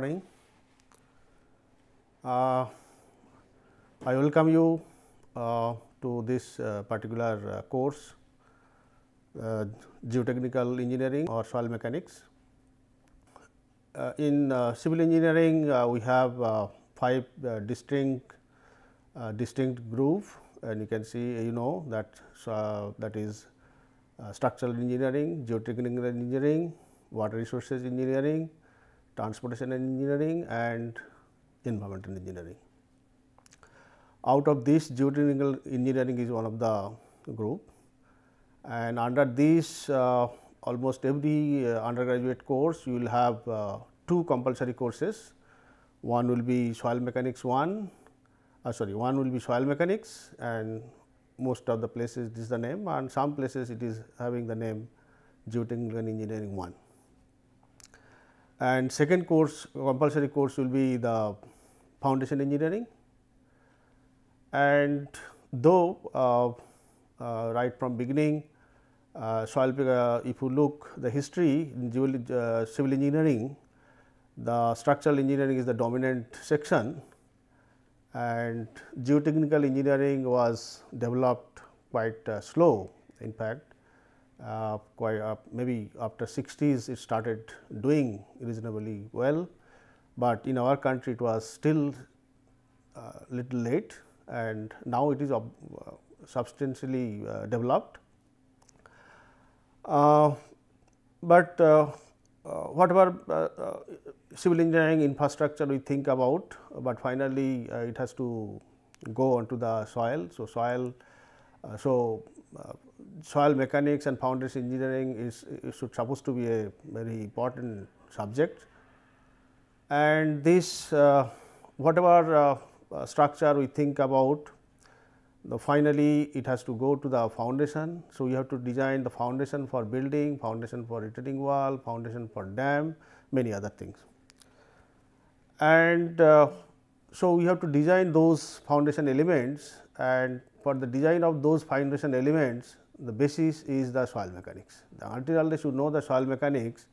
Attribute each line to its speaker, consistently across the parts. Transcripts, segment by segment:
Speaker 1: morning. Uh, I welcome you uh, to this uh, particular uh, course uh, geotechnical engineering or soil mechanics. Uh, in civil engineering we have five distinct distinct group and you can see you know that that is structural engineering, geotechnical engineering, water resources engineering, transportation engineering and environmental engineering. Out of this geotechnical engineering is one of the group and under this uh, almost every uh, undergraduate course you will have uh, two compulsory courses. One will be soil mechanics 1, uh, sorry one will be soil mechanics and most of the places this is the name and some places it is having the name geotechnical engineering 1 and second course compulsory course will be the foundation engineering and though uh, uh, right from beginning uh, soil uh, if you look the history in uh, civil engineering the structural engineering is the dominant section and geotechnical engineering was developed quite uh, slow in fact uh, quite up, maybe after 60s it started doing reasonably well, but in our country it was still uh, little late and now it is uh, substantially uh, developed. Uh, but uh, uh, whatever civil engineering infrastructure we think about, but finally, it has to go onto the soil. So, soil so soil mechanics and foundation engineering is, is supposed to be a very important subject. And this uh, whatever uh, uh, structure we think about the finally, it has to go to the foundation. So, you have to design the foundation for building, foundation for retaining wall, foundation for dam, many other things. And uh, so, we have to design those foundation elements and for the design of those foundation elements, the basis is the soil mechanics. The, until unless you know the soil mechanics,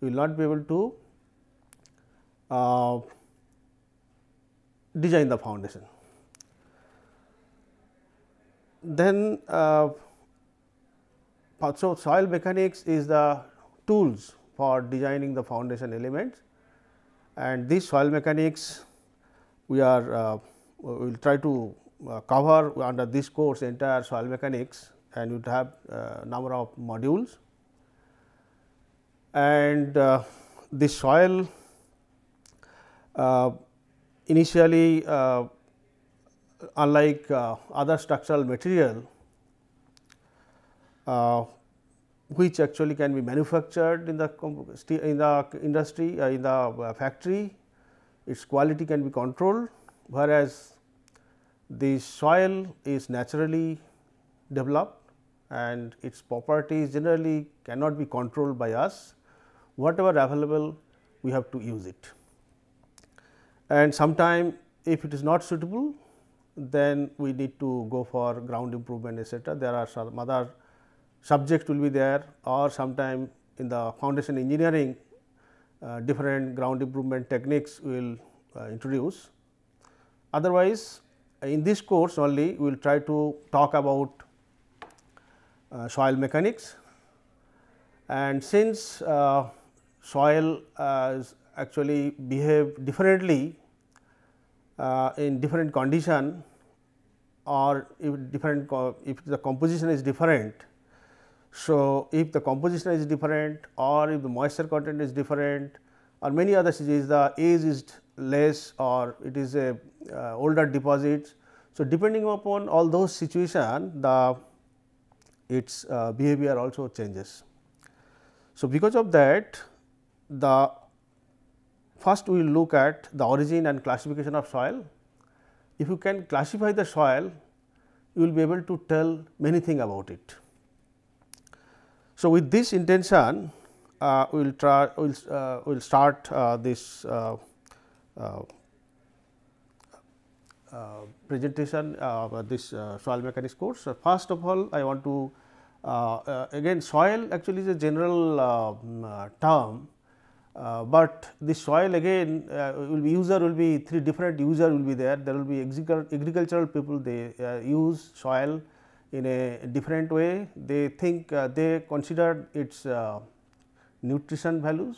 Speaker 1: you will not be able to uh, design the foundation. Then, uh, so soil mechanics is the tools for designing the foundation elements and this soil mechanics we are uh, we will try to uh, cover under this course entire soil mechanics and you would have uh, number of modules. And uh, this soil initially unlike other structural material which actually can be manufactured in the in the industry uh, in the factory its quality can be controlled whereas the soil is naturally developed and its properties generally cannot be controlled by us. Whatever available we have to use it and sometime if it is not suitable then we need to go for ground improvement etc. There are some other subjects will be there or sometime in the foundation engineering uh, different ground improvement techniques will uh, introduce. Otherwise, in this course only we will try to talk about uh, soil mechanics and since uh, soil uh, actually behave differently uh, in different condition or if different if the composition is different. So, if the composition is different or if the moisture content is different or many other stages the age is less or it is a uh, older deposits so, depending upon all those situation the its uh, behavior also changes. So, because of that the first we will look at the origin and classification of soil. If you can classify the soil you will be able to tell many things about it. So, with this intention uh, we will try we will, uh, we will start uh, this uh, uh, presentation uh, of this uh, soil mechanics course. First of all, I want to uh, again soil actually is a general um, term, but the soil again will be user will be three different user will be there. There will be agricultural people they use soil in a different way. They think uh, they consider its uh, nutrition values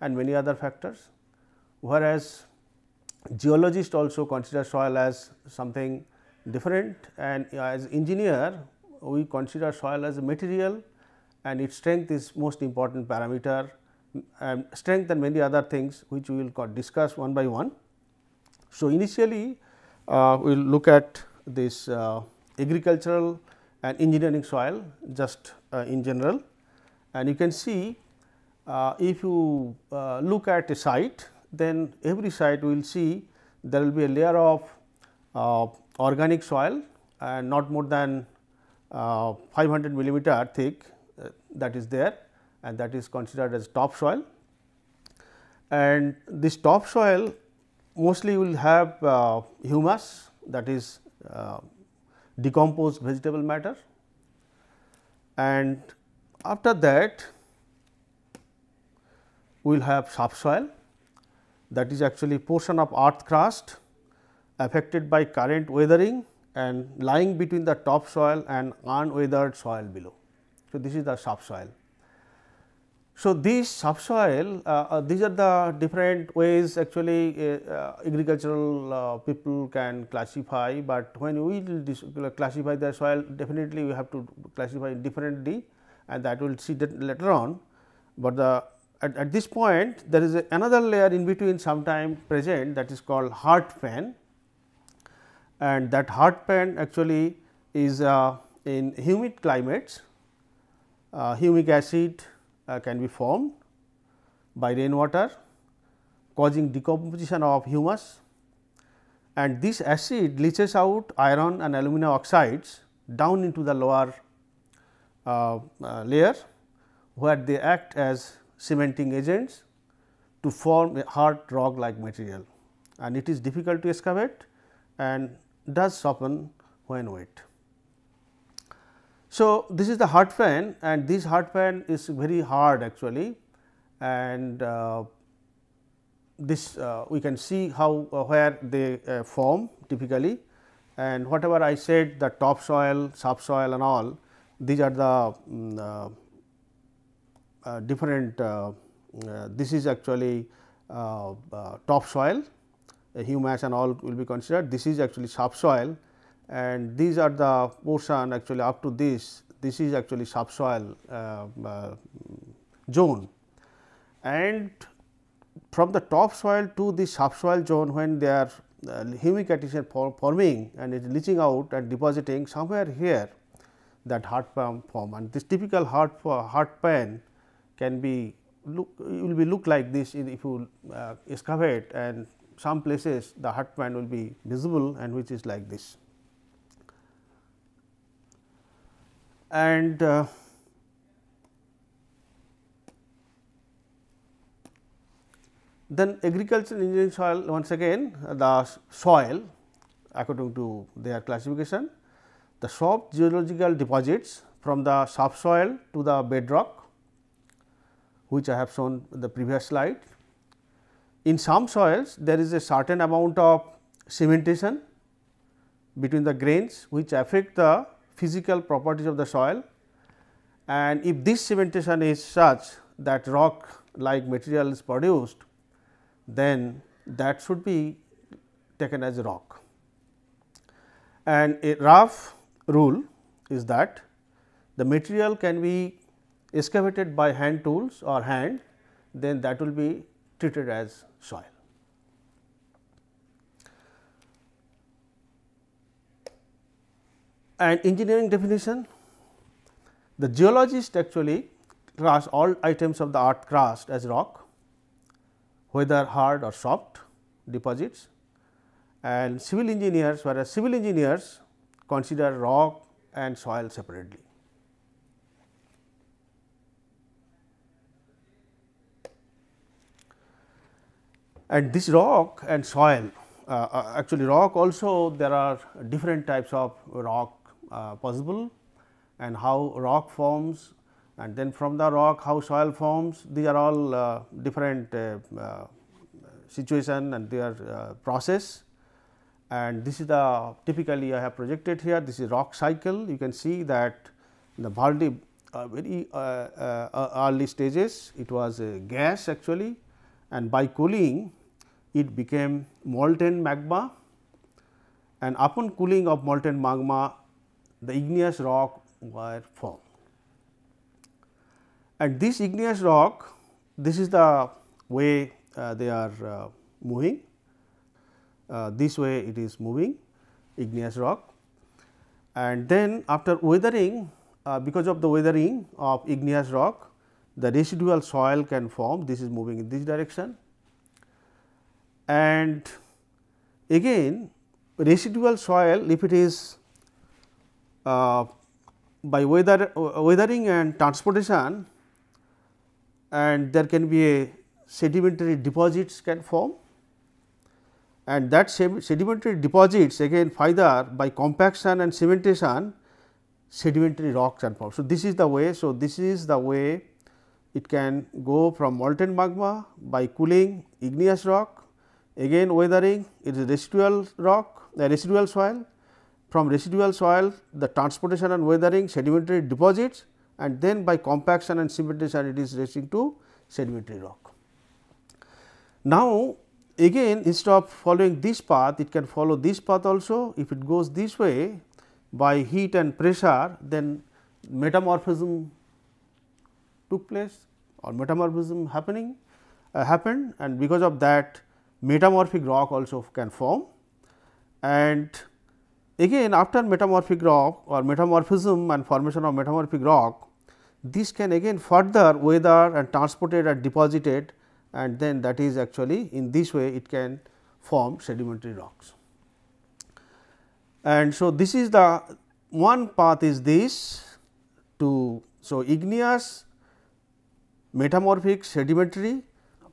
Speaker 1: and many other factors, whereas geologist also consider soil as something different and uh, as engineer we consider soil as a material and its strength is most important parameter and um, strength and many other things which we will discuss one by one. So, initially uh, we will look at this uh, agricultural and engineering soil just uh, in general and you can see uh, if you uh, look at a site then every site we will see there will be a layer of uh, organic soil and not more than uh, 500 millimeter thick uh, that is there and that is considered as topsoil. And this topsoil mostly will have uh, humus that is uh, decomposed vegetable matter and after that we will have subsoil that is actually portion of earth crust affected by current weathering and lying between the top soil and unweathered soil below. So, this is the subsoil. So, these subsoil uh, uh, these are the different ways actually uh, uh, agricultural uh, people can classify, but when we classify the soil definitely we have to classify differently and that we will see that later on, but the at, at this point there is a, another layer in between sometime present that is called heart pan and that heart pan actually is uh, in humid climates uh, humic acid uh, can be formed by rainwater causing decomposition of humus and this acid leaches out iron and aluminum oxides down into the lower uh, uh layer where they act as cementing agents to form a hard rock like material and it is difficult to excavate and does soften when wet. So, this is the hard and this hard is very hard actually and uh, this uh, we can see how uh, where they uh, form typically and whatever I said the topsoil, subsoil and all these are the um, uh, different, uh, uh, this is actually topsoil, humus and all will be considered. This is actually subsoil and these are the portion actually up to this, this is actually subsoil zone. And from the topsoil to the subsoil zone when they are uh, humic cation forming and it is leaching out and depositing somewhere here that hard pan form and this typical hard, hard pan can be look will be look like this if you uh, excavate and some places the hut band will be visible and which is like this. And uh, then agricultural engineering soil once again the soil according to their classification the soft geological deposits from the subsoil to the bedrock which I have shown the previous slide. In some soils there is a certain amount of cementation between the grains which affect the physical properties of the soil and if this cementation is such that rock like material is produced then that should be taken as rock. And a rough rule is that the material can be excavated by hand tools or hand, then that will be treated as soil. And engineering definition, the geologist actually class all items of the earth crust as rock, whether hard or soft deposits and civil engineers, whereas civil engineers consider rock and soil separately. And this rock and soil, uh, uh, actually rock also there are different types of rock uh, possible and how rock forms and then from the rock how soil forms these are all uh, different uh, uh, situation and their process and this is the typically I have projected here this is rock cycle you can see that the Baldi uh, very uh, uh, early stages it was a gas actually and by cooling it became molten magma and upon cooling of molten magma the igneous rock were formed. And this igneous rock this is the way uh, they are uh, moving, uh, this way it is moving igneous rock and then after weathering uh, because of the weathering of igneous rock the residual soil can form this is moving in this direction and again residual soil if it is uh, by weather weathering and transportation and there can be a sedimentary deposits can form and that sedimentary deposits again further by compaction and cementation sedimentary rocks can form. So, this is the way. So, this is the way it can go from molten magma by cooling igneous rock, again weathering it is residual rock, uh, residual soil. From residual soil the transportation and weathering sedimentary deposits and then by compaction and sedimentation it is reaching to sedimentary rock. Now, again instead of following this path it can follow this path also if it goes this way by heat and pressure then metamorphism took place or metamorphism happening uh, happened and because of that metamorphic rock also can form. And again after metamorphic rock or metamorphism and formation of metamorphic rock, this can again further weather and transported and deposited and then that is actually in this way it can form sedimentary rocks. And so, this is the one path is this to so igneous metamorphic sedimentary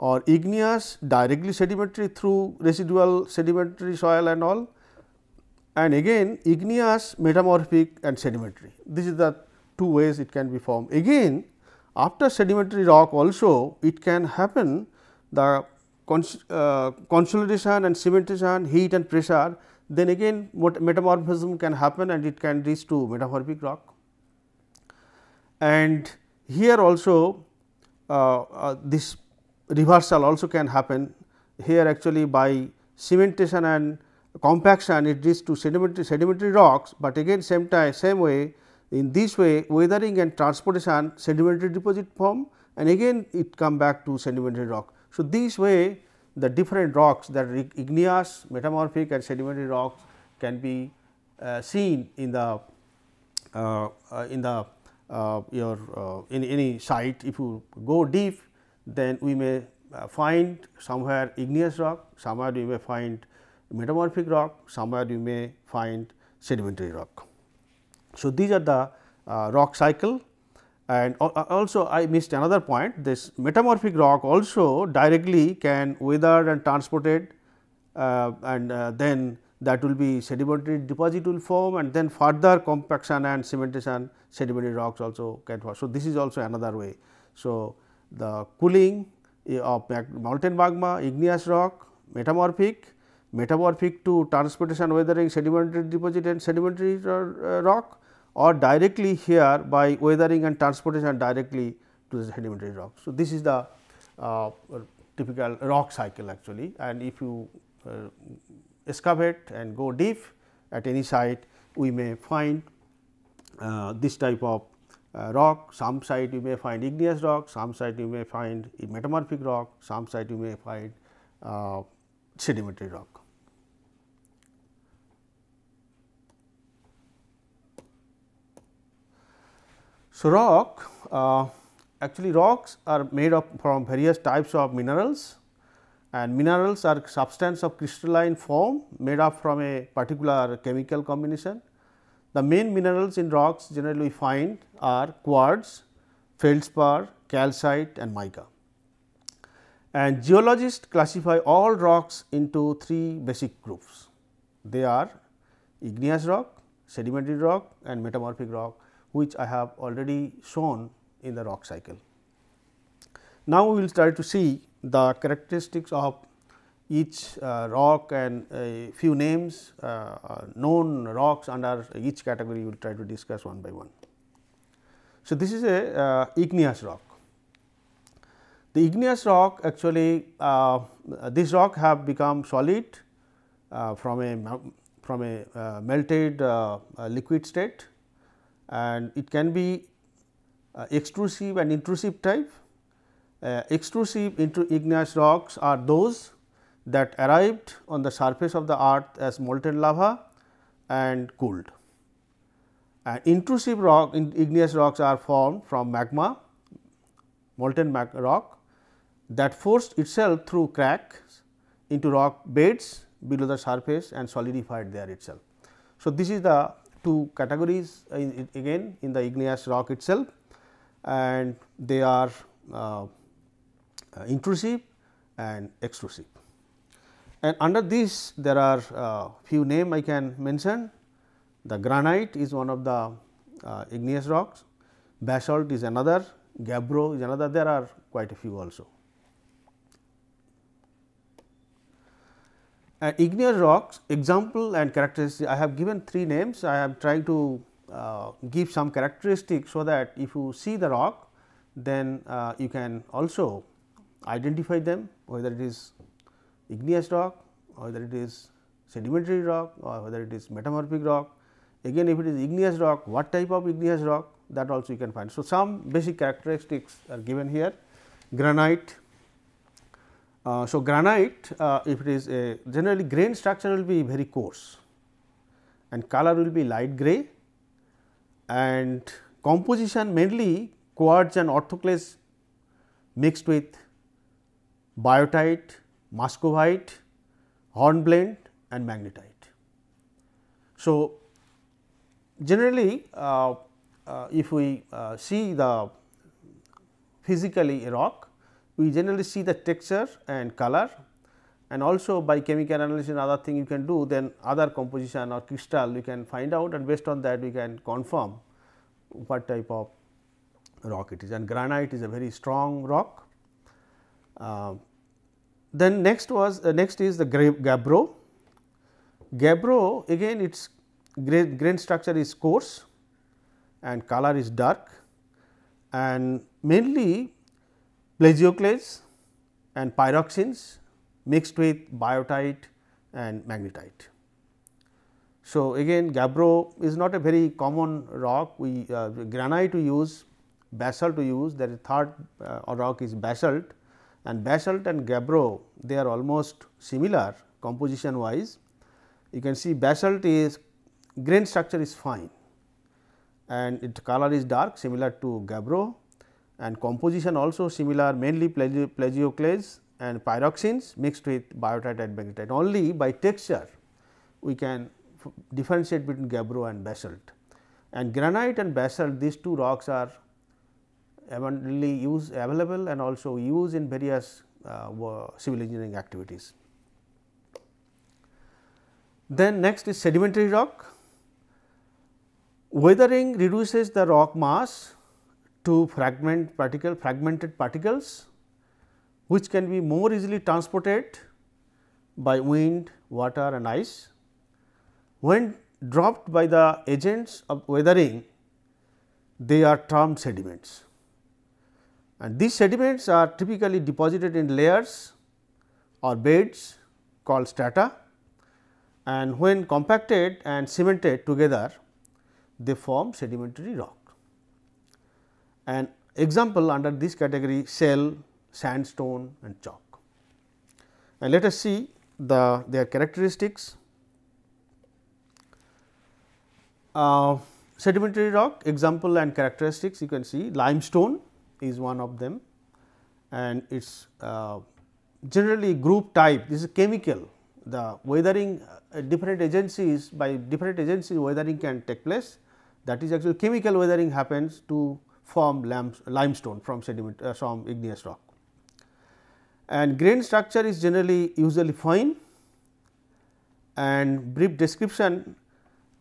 Speaker 1: or igneous directly sedimentary through residual sedimentary soil and all and again igneous metamorphic and sedimentary. This is the two ways it can be formed. Again after sedimentary rock also it can happen the cons uh, consolidation and cementation heat and pressure then again metamorphism can happen and it can reach to metamorphic rock. And here also uh, uh, this reversal also can happen here actually by cementation and compaction it leads to sedimentary, sedimentary rocks, but again same time same way in this way weathering and transportation sedimentary deposit form and again it come back to sedimentary rock. So, this way the different rocks that igneous, metamorphic and sedimentary rocks can be uh, seen in the uh, uh, in the uh, your in uh, any site if you go deep then we may uh, find somewhere igneous rock, somewhere we may find metamorphic rock, somewhere we may find sedimentary rock. So, these are the uh, rock cycle and also I missed another point this metamorphic rock also directly can weather and transported uh, and uh, then that will be sedimentary deposit will form and then further compaction and cementation sedimentary rocks also can form. So, this is also another way. So, the cooling of mountain magma, igneous rock, metamorphic, metamorphic to transportation weathering sedimentary deposit and sedimentary uh, rock or directly here by weathering and transportation directly to the sedimentary rock. So, this is the uh, typical rock cycle actually and if you uh, excavate and go deep at any site, we may find uh, this type of uh, rock, some site you may find igneous rock, some site you may find metamorphic rock, some site you may find uh, sedimentary rock. So, rock uh, actually rocks are made up from various types of minerals and minerals are substance of crystalline form made up from a particular chemical combination. The main minerals in rocks generally we find are quartz, feldspar, calcite and mica. And geologists classify all rocks into three basic groups. They are igneous rock, sedimentary rock and metamorphic rock which I have already shown in the rock cycle. Now, we will try to see the characteristics of each uh, rock and a few names uh, uh, known rocks under each category we will try to discuss one by one. So, this is a uh, igneous rock. The igneous rock actually uh, this rock have become solid uh, from a from a melted liquid state and it can be extrusive and intrusive type uh, extrusive igneous rocks are those that arrived on the surface of the earth as molten lava and cooled. And uh, intrusive rock in igneous rocks are formed from magma, molten mag rock that forced itself through cracks into rock beds below the surface and solidified there itself. So, this is the two categories uh, in, in, again in the igneous rock itself and they are uh, uh, intrusive and extrusive. And under this there are uh, few name I can mention. The granite is one of the uh, igneous rocks, basalt is another, gabbro is another, there are quite a few also. And igneous rocks example and characteristics I have given three names I am trying to uh, give some characteristics so that if you see the rock then uh, you can also identify them whether it is igneous rock, whether it is sedimentary rock or whether it is metamorphic rock. Again if it is igneous rock, what type of igneous rock that also you can find. So, some basic characteristics are given here granite. Uh, so, granite uh, if it is a generally grain structure will be very coarse and color will be light gray and composition mainly quartz and orthoclase mixed with biotite, muscovite, hornblende and magnetite. So, generally uh, uh, if we uh, see the physically a rock, we generally see the texture and color and also by chemical analysis another other thing you can do then other composition or crystal you can find out and based on that we can confirm what type of rock it is and granite is a very strong rock um, then next was uh, next is the gabbro. Gabbro again its grain structure is coarse and color is dark and mainly plagioclase and pyroxenes mixed with biotite and magnetite. So, again gabbro is not a very common rock we uh, granite to use basalt to use that is third uh, rock is basalt and basalt and gabbro they are almost similar composition wise. You can see basalt is grain structure is fine and its color is dark similar to gabbro and composition also similar mainly plagioclase and pyroxenes mixed with biotite and magnetite. Only by texture we can differentiate between gabbro and basalt and granite and basalt these two rocks are abundantly use available and also used in various uh, civil engineering activities. Then next is sedimentary rock. Weathering reduces the rock mass to fragment particle fragmented particles which can be more easily transported by wind, water and ice. When dropped by the agents of weathering, they are termed sediments. And these sediments are typically deposited in layers or beds called strata and when compacted and cemented together they form sedimentary rock. An example under this category shell, sandstone and chalk. And let us see the their characteristics. Uh, sedimentary rock example and characteristics you can see limestone is one of them and it is uh, generally group type this is chemical the weathering uh, different agencies by different agencies weathering can take place that is actually chemical weathering happens to form limestone from sediment uh, from igneous rock. And grain structure is generally usually fine and brief description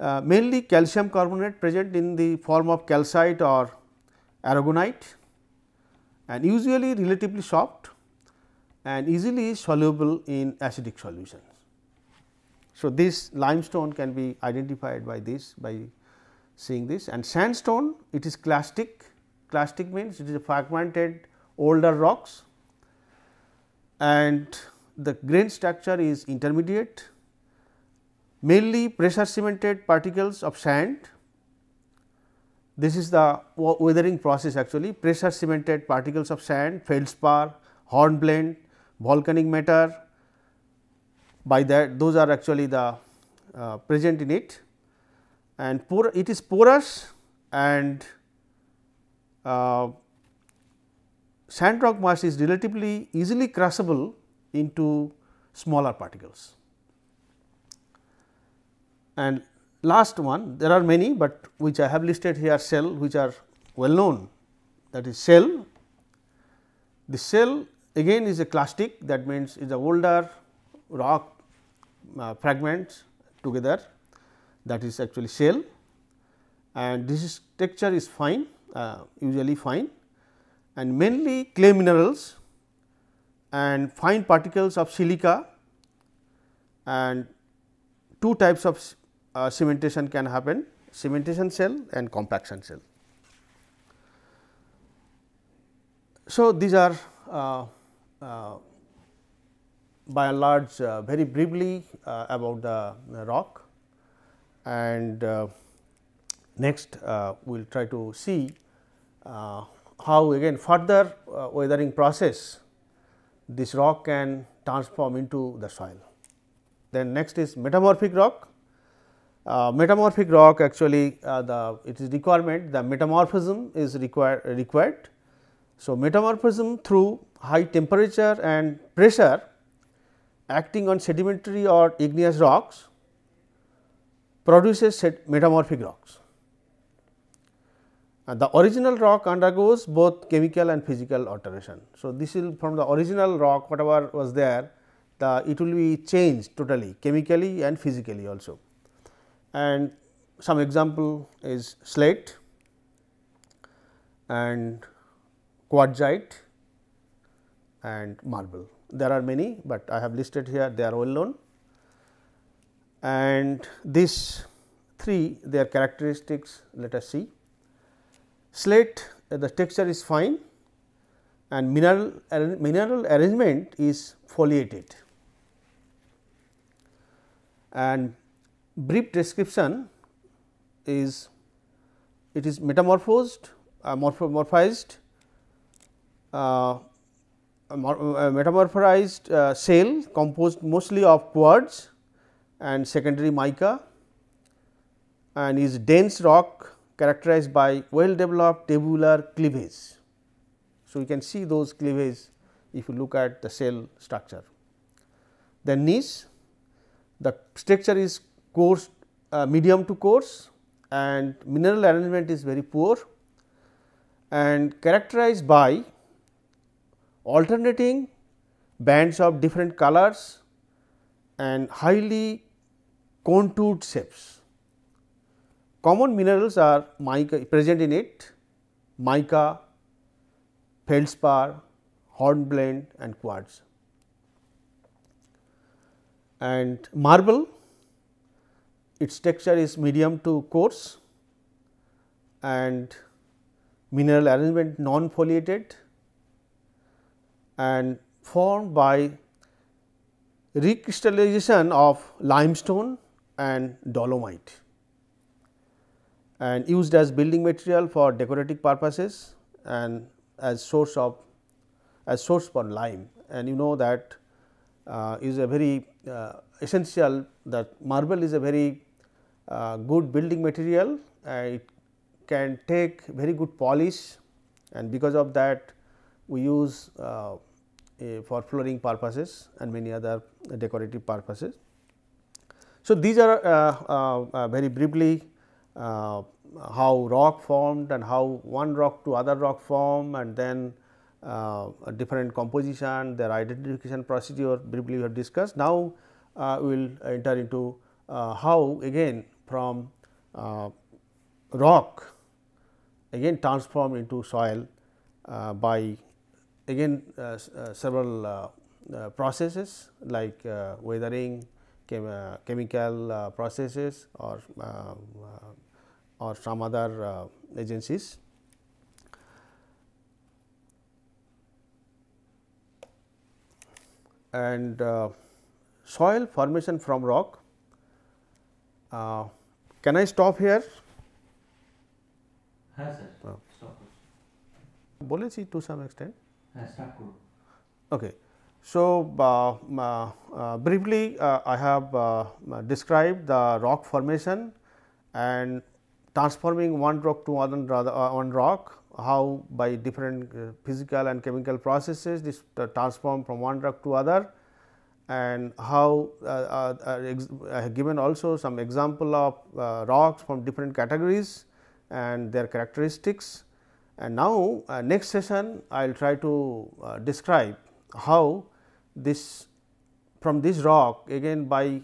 Speaker 1: uh, mainly calcium carbonate present in the form of calcite or aragonite and usually relatively soft and easily soluble in acidic solutions. So, this limestone can be identified by this by seeing this and sandstone it is clastic, clastic means it is a fragmented older rocks and the grain structure is intermediate mainly pressure cemented particles of sand this is the weathering process actually pressure cemented particles of sand, feldspar, hornblende, volcanic matter by that those are actually the uh, present in it and por it is porous and uh, sand rock mass is relatively easily crushable into smaller particles. And last one there are many, but which I have listed here shell which are well known that is shell. The shell again is a clastic that means is a older rock uh, fragments together that is actually shell and this texture is fine uh, usually fine and mainly clay minerals and fine particles of silica and two types of uh, cementation can happen cementation cell and compaction cell. So, these are uh, uh, by and large uh, very briefly uh, about the rock and uh, next we will try to see how again further weathering process this rock can transform into the soil. Then next is metamorphic rock uh, metamorphic rock actually uh, the it is requirement the metamorphism is require, required. So, metamorphism through high temperature and pressure acting on sedimentary or igneous rocks produces metamorphic rocks. And the original rock undergoes both chemical and physical alteration. So, this will from the original rock whatever was there the it will be changed totally chemically and physically also and some example is slate and quartzite and marble. There are many, but I have listed here they are well known and these three their characteristics let us see. Slate the texture is fine and mineral, mineral arrangement is foliated and brief description is it is metamorphosed uh, morphized uh, uh, shell composed mostly of quartz and secondary mica and is dense rock characterized by well developed tabular cleavage. So, you can see those cleavage if you look at the cell structure. Then niche the structure is coarse uh, medium to coarse and mineral arrangement is very poor and characterized by alternating bands of different colors and highly contoured shapes. Common minerals are mica present in it mica, feldspar, hornblende and quartz. And marble its texture is medium to coarse and mineral arrangement non foliated and formed by recrystallization of limestone and dolomite and used as building material for decorative purposes and as source of as source for lime and you know that uh, is a very uh, essential that marble is a very uh, good building material, uh, it can take very good polish and because of that we use uh, for flooring purposes and many other decorative purposes. So, these are uh, uh, very briefly uh, how rock formed and how one rock to other rock form and then different composition, their identification procedure briefly we have discussed. Now, we will enter into how again from uh, rock again transformed into soil uh, by again uh, uh several uh, uh, processes like weathering, chem chemical processes or or some other agencies. And soil formation from rock uh, can I stop here? Yes, sir. Oh. Stop. বলেছি to some extent So, uh, uh, uh, briefly uh, I have uh, uh, described the rock formation and transforming one rock to another one rock, how by different physical and chemical processes this transform from one rock to other and how uh, uh, uh, given also some example of rocks from different categories and their characteristics. And now, next session I will try to describe how this from this rock again by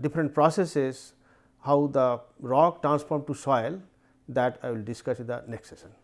Speaker 1: different processes how the rock transformed to soil that I will discuss in the next session.